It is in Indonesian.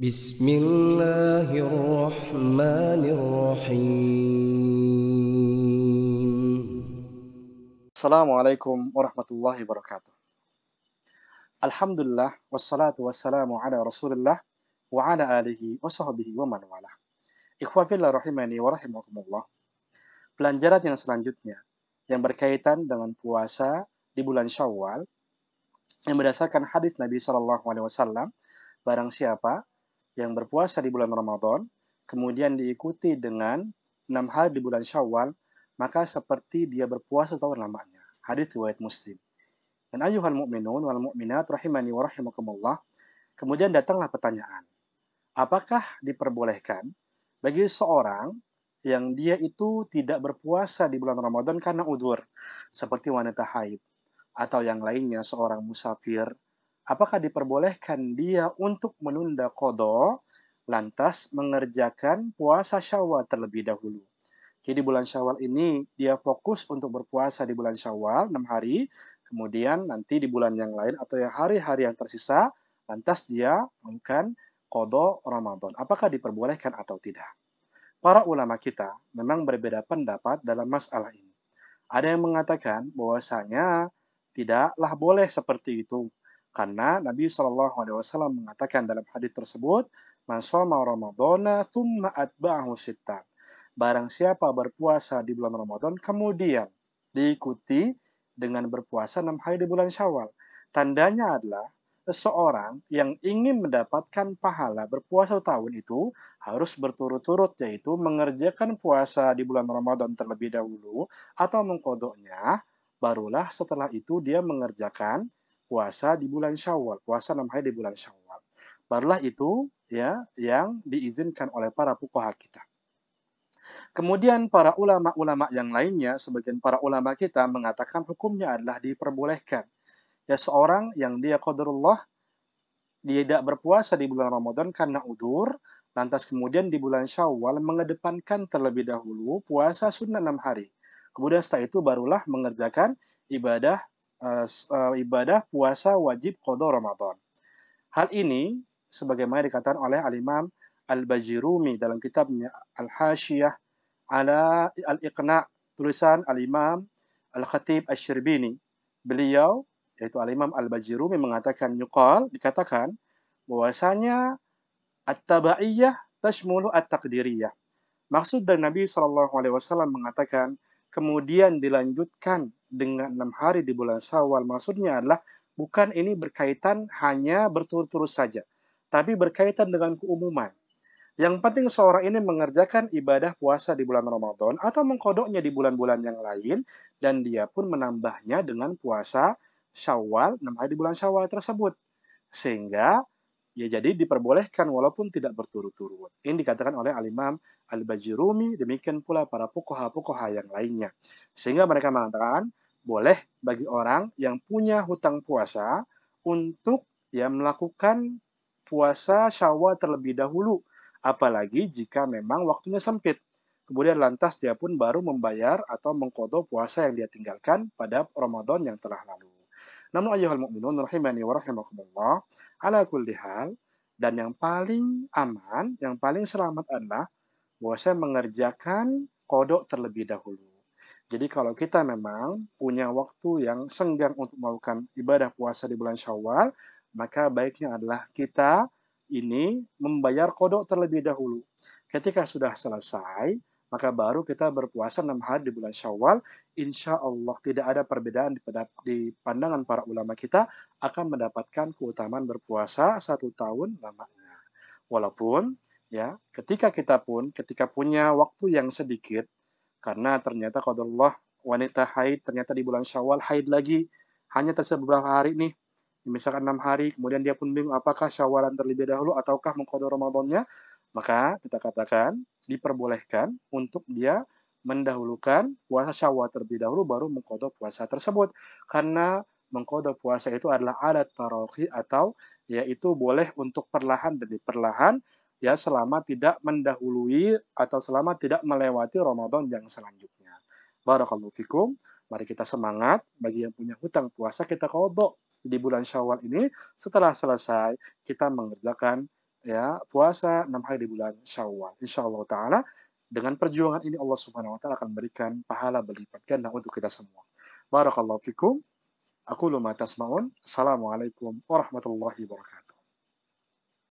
Bismillahirrahmanirrahim. Assalamualaikum warahmatullahi wabarakatuh. Alhamdulillah wassalatu wassalamu ala Rasulillah wa ala alihi wa sahbihi wa man wala. Ikhwafillah rahimani wa rahimakumullah. Pelajaran yang selanjutnya yang berkaitan dengan puasa di bulan Syawal yang berdasarkan hadis Nabi Shallallahu alaihi wasallam barang siapa yang berpuasa di bulan Ramadan, kemudian diikuti dengan enam hari di bulan Syawal, maka seperti dia berpuasa tahun lamanya. Hadis riwayat Muslim. Dan ayuhan mu'minun wal mu'minat rahimani wa rahimakumullah. Kemudian datanglah pertanyaan. Apakah diperbolehkan bagi seorang yang dia itu tidak berpuasa di bulan Ramadan karena udur, seperti wanita haid, atau yang lainnya seorang musafir, apakah diperbolehkan dia untuk menunda kodo lantas mengerjakan puasa syawal terlebih dahulu. Jadi bulan syawal ini dia fokus untuk berpuasa di bulan syawal 6 hari, kemudian nanti di bulan yang lain atau yang hari-hari yang tersisa, lantas dia melakukan kodo Ramadan. Apakah diperbolehkan atau tidak? Para ulama kita memang berbeda pendapat dalam masalah ini. Ada yang mengatakan bahwasanya tidaklah boleh seperti itu karena Nabi Shallallahu Alaihi Wasallam mengatakan dalam hadis tersebut, "Masoma Ramadana thumma atba'ahu sittan." Barang siapa berpuasa di bulan Ramadan, kemudian diikuti dengan berpuasa enam hari di bulan Syawal. Tandanya adalah seseorang yang ingin mendapatkan pahala berpuasa tahun itu harus berturut-turut yaitu mengerjakan puasa di bulan Ramadan terlebih dahulu atau mengkodoknya barulah setelah itu dia mengerjakan puasa di bulan Syawal, puasa enam hari di bulan Syawal. Barulah itu ya yang diizinkan oleh para fuqaha kita. Kemudian para ulama-ulama yang lainnya, sebagian para ulama kita mengatakan hukumnya adalah diperbolehkan. Ya seorang yang dia qadarullah dia tidak berpuasa di bulan Ramadan karena udur, lantas kemudian di bulan Syawal mengedepankan terlebih dahulu puasa sunnah enam hari. Kemudian setelah itu barulah mengerjakan ibadah uh, ibadah puasa wajib qada Ramadan. Hal ini sebagaimana dikatakan oleh Al-Imam Al-Bajirumi dalam kitabnya Al-Hashiyah ala Al-Iqna tulisan Al-Imam Al-Khatib Asy-Syirbini. Beliau yaitu Al-Imam Al-Bajirumi mengatakan yuqal dikatakan bahwasanya at-tabaiyah tashmulu at-taqdiriyah. Maksud dari Nabi Shallallahu alaihi wasallam mengatakan kemudian dilanjutkan dengan enam hari di bulan Syawal maksudnya adalah bukan ini berkaitan hanya berturut-turut saja, tapi berkaitan dengan keumuman. Yang penting seorang ini mengerjakan ibadah puasa di bulan Ramadan atau mengkodoknya di bulan-bulan yang lain dan dia pun menambahnya dengan puasa Syawal, enam hari di bulan Syawal tersebut. Sehingga Ya jadi diperbolehkan walaupun tidak berturut-turut. Ini dikatakan oleh Al-Imam Al-Bajirumi, demikian pula para pukoha-pukoha yang lainnya. Sehingga mereka mengatakan, boleh bagi orang yang punya hutang puasa untuk ya melakukan puasa syawal terlebih dahulu. Apalagi jika memang waktunya sempit. Kemudian lantas dia pun baru membayar atau mengkodok puasa yang dia tinggalkan pada Ramadan yang telah lalu. Namun ayuhal mu'minun rahimani wa rahimakumullah, ala kulli hal dan yang paling aman, yang paling selamat adalah bahwa saya mengerjakan kodok terlebih dahulu. Jadi kalau kita memang punya waktu yang senggang untuk melakukan ibadah puasa di bulan Syawal, maka baiknya adalah kita ini membayar kodok terlebih dahulu. Ketika sudah selesai, maka baru kita berpuasa enam hari di bulan Syawal. Insya Allah tidak ada perbedaan di pandangan para ulama kita akan mendapatkan keutamaan berpuasa satu tahun lamanya. Walaupun ya ketika kita pun ketika punya waktu yang sedikit karena ternyata kalau Allah wanita haid ternyata di bulan Syawal haid lagi hanya tersisa beberapa hari nih misalkan enam hari kemudian dia pun bingung apakah syawalan terlebih dahulu ataukah mengkodok Ramadannya maka kita katakan diperbolehkan untuk dia mendahulukan puasa syawal terlebih dahulu baru mengkodok puasa tersebut. Karena mengkodok puasa itu adalah alat tarawih atau yaitu boleh untuk perlahan demi perlahan ya selama tidak mendahului atau selama tidak melewati Ramadan yang selanjutnya. Barakallahu fikum. Mari kita semangat bagi yang punya hutang puasa kita kodok di bulan Syawal ini setelah selesai kita mengerjakan ya puasa enam hari di bulan Syawal. Insya Allah Taala dengan perjuangan ini Allah Subhanahu Wa Taala akan berikan pahala berlipat ganda untuk kita semua. Barakallahu fikum. Aku lumatas maun. Assalamualaikum warahmatullahi wabarakatuh.